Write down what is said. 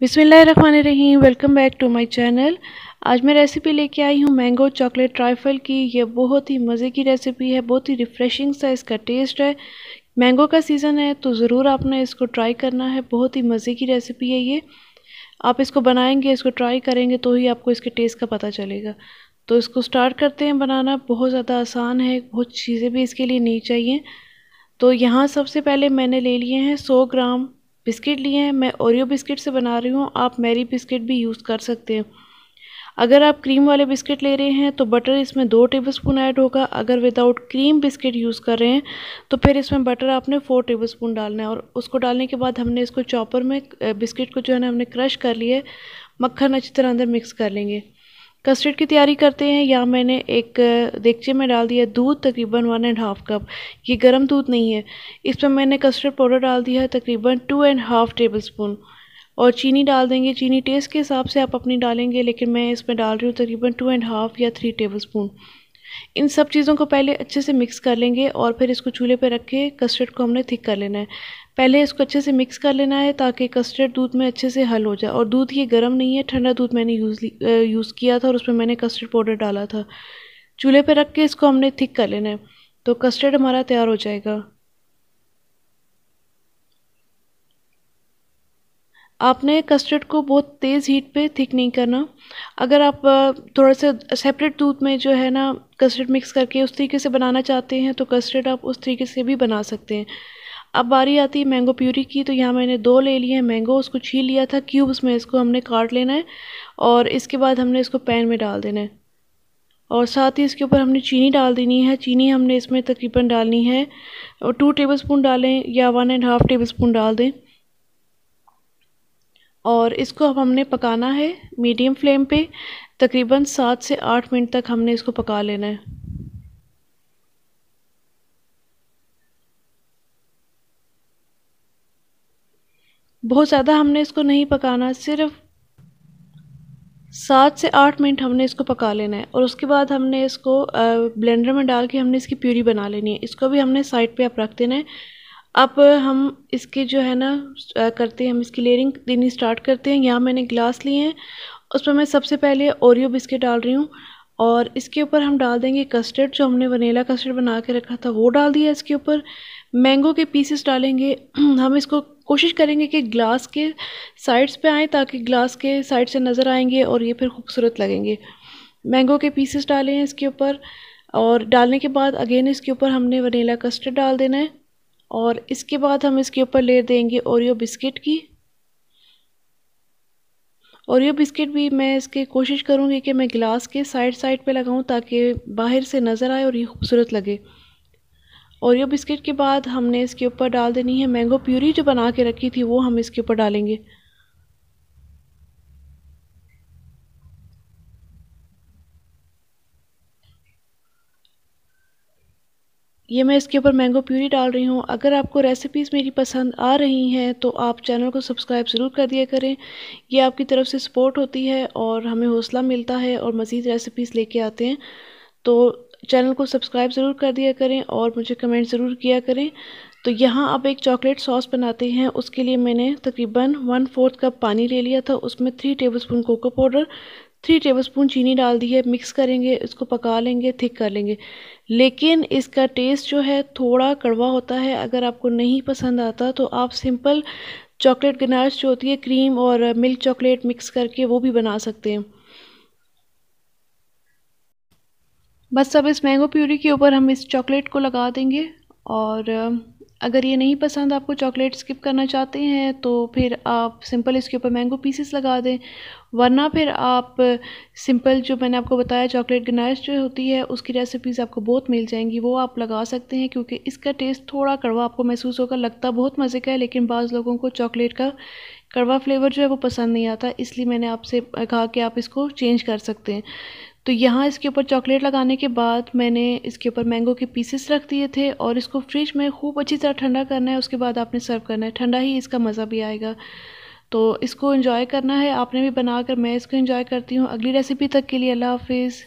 बिसमीम welcome back to my channel आज मैं रेसिपी लेके आई हूँ मैंगो चॉकलेट ट्राइफल की ये बहुत ही मज़े की रेसिपी है बहुत ही रिफ़्रेशिंग सा इसका टेस्ट है मैंगो का सीज़न है तो ज़रूर आपने इसको ट्राई करना है बहुत ही मज़े की रेसिपी है ये आप इसको बनाएंगे इसको ट्राई करेंगे तो ही आपको इसके टेस्ट का पता चलेगा तो इसको स्टार्ट करते हैं बनाना बहुत ज़्यादा आसान है बहुत चीज़ें भी इसके लिए नहीं चाहिए तो यहाँ सबसे पहले मैंने ले लिए हैं सौ ग्राम बिस्किट लिए हैं मैं ओरियो बिस्किट से बना रही हूँ आप मैरी बिस्किट भी यूज़ कर सकते हैं अगर आप क्रीम वाले बिस्किट ले रहे हैं तो बटर इसमें दो टेबल स्पून ऐड होगा अगर विदाउट क्रीम बिस्किट यूज़ कर रहे हैं तो फिर इसमें बटर आपने फोर टेबल स्पून डालना है और उसको डालने के बाद हमने इसको चॉपर में बिस्किट को जो है ना हमने क्रश कर लिए मक्खन अच्छी तरह अंदर मिक्स कर लेंगे कस्टर्ड की तैयारी करते हैं यहाँ मैंने एक देगचे में डाल दिया दूध तकरीबन वन एंड हाफ़ कप ये गर्म दूध नहीं है इस पर मैंने कस्टर्ड पाउडर डाल दिया है तकरीबन two and half tablespoon और चीनी डाल देंगे चीनी टेस्ट के हिसाब से आप अपनी डालेंगे लेकिन मैं इसमें डाल रही हूँ तकरीबन टू एंड हाफ़ या थ्री टेबल स्पून इन सब चीज़ों को पहले अच्छे से मिक्स कर लेंगे और फिर इसको चूल्हे पर रख के कस्टर्ड को हमने थिक कर लेना है पहले इसको अच्छे से मिक्स कर लेना है ताकि कस्टर्ड दूध में अच्छे से हल हो जाए और दूध ये गर्म नहीं है ठंडा दूध मैंने यूज़ यूज़ किया था और उसमें मैंने कस्टर्ड पाउडर डाला था चूल्हे पर रख के इसको हमने थिक कर लेना है तो कस्टर्ड हमारा तैयार हो जाएगा आपने कस्टर्ड को बहुत तेज़ हीट पे थिक नहीं करना अगर आप थोड़ा सा सेपरेट दूध में जो है ना कस्टर्ड मिक्स करके उस तरीके से बनाना चाहते हैं तो कस्टर्ड आप उस तरीके से भी बना सकते हैं अब बारी आती है मैंगो प्यूरी की तो यहाँ मैंने दो ले लिए हैं मैंगो उसको छील लिया था क्यूब्स में इसको हमने काट लेना है और इसके बाद हमने इसको पैन में डाल देना है और साथ ही इसके ऊपर हमने चीनी डाल देनी है चीनी हमने इसमें तकरीबन डालनी है और टू टेबल स्पून डालें या one and half tablespoon डाल दें और इसको अब हमने पकाना है मीडियम फ्लेम पे तकरीबन सात से आठ मिनट तक हमने इसको पका लेना है बहुत ज़्यादा हमने इसको नहीं पकाना सिर्फ सात से आठ मिनट हमने इसको पका लेना है और उसके बाद हमने इसको ब्लेंडर में डाल के हमने इसकी प्यूरी बना लेनी है इसको भी हमने साइड पे आप रख देना है अब हम इसकी जो है ना करते हैं हम इसकी लेयरिंग देनी स्टार्ट करते हैं यहाँ मैंने ग्लास लिए हैं उसमें मैं सबसे पहले ओरियो बिस्किट डाल रही हूँ और इसके ऊपर हम डाल देंगे कस्टर्ड जो हमने वनीला कस्टर्ड बना के रखा था वो डाल दिया इसके ऊपर मैंगो के पीसेस डालेंगे हम इसको कोशिश करेंगे कि ग्लास के साइड्स पे आएँ ताकि ग्लास के साइड से नज़र आएंगे और ये फिर खूबसूरत लगेंगे मैंगो के पीसेस डालें इसके ऊपर और डालने के बाद अगेन इसके ऊपर हमने वनीला कस्टर्ड डाल देना है और इसके बाद हम इसके ऊपर ले देंगे ओरियो बिस्किट की और ये बिस्किट भी मैं इसके कोशिश करूँगी कि मैं गिलास के साइड साइड पे लगाऊँ ताकि बाहर से नज़र आए और ये खूबसूरत लगे और ये बिस्किट के बाद हमने इसके ऊपर डाल देनी है मैंगो प्यूरी जो बना के रखी थी वो हम इसके ऊपर डालेंगे ये मैं इसके ऊपर मैंगो प्यूरी डाल रही हूँ अगर आपको रेसिपीज़ मेरी पसंद आ रही हैं तो आप चैनल को सब्सक्राइब ज़रूर कर दिया करें ये आपकी तरफ से सपोर्ट होती है और हमें हौसला मिलता है और मज़ीद रेसिपीज़ लेके आते हैं तो चैनल को सब्सक्राइब ज़रूर कर दिया करें और मुझे कमेंट ज़रूर किया करें तो यहाँ आप एक चॉकलेट सॉस बनाते हैं उसके लिए मैंने तकरीबन वन फोर्थ कप पानी ले लिया था उसमें three tablespoon cocoa powder three tablespoon चीनी डाल दी है मिक्स करेंगे इसको पका लेंगे थिक कर लेंगे लेकिन इसका टेस्ट जो है थोड़ा कड़वा होता है अगर आपको नहीं पसंद आता तो आप सिंपल चॉकलेट गनाश जो होती है क्रीम और मिल्क चॉकलेट मिक्स करके वो भी बना सकते हैं बस अब इस मैंगो प्यूरी के ऊपर हम इस चॉकलेट को लगा देंगे और अगर ये नहीं पसंद आपको चॉकलेट स्किप करना चाहते हैं तो फिर आप सिंपल इसके ऊपर मैंगो पीसेस लगा दें वरना फिर आप सिंपल जो मैंने आपको बताया चॉकलेट गनाइश जो होती है उसकी रेसिपीज़ आपको बहुत मिल जाएंगी वो आप लगा सकते हैं क्योंकि इसका टेस्ट थोड़ा कड़वा आपको महसूस होगा लगता बहुत मज़े का है लेकिन बाज़ लोगों को चॉकलेट का कड़वा फ्लेवर जो है वो पसंद नहीं आता इसलिए मैंने आपसे कहा कि आप इसको चेंज कर सकते हैं तो यहाँ इसके ऊपर चॉकलेट लगाने के बाद मैंने इसके ऊपर मैंगो के पीसेस रख दिए थे और इसको फ्रिज में खूब अच्छी तरह ठंडा करना है उसके बाद आपने सर्व करना है ठंडा ही इसका मज़ा भी आएगा तो इसको इन्जॉय करना है आपने भी बनाकर मैं इसको इन्जॉय करती हूँ अगली रेसिपी तक के लिए अल्लाह हाफिज़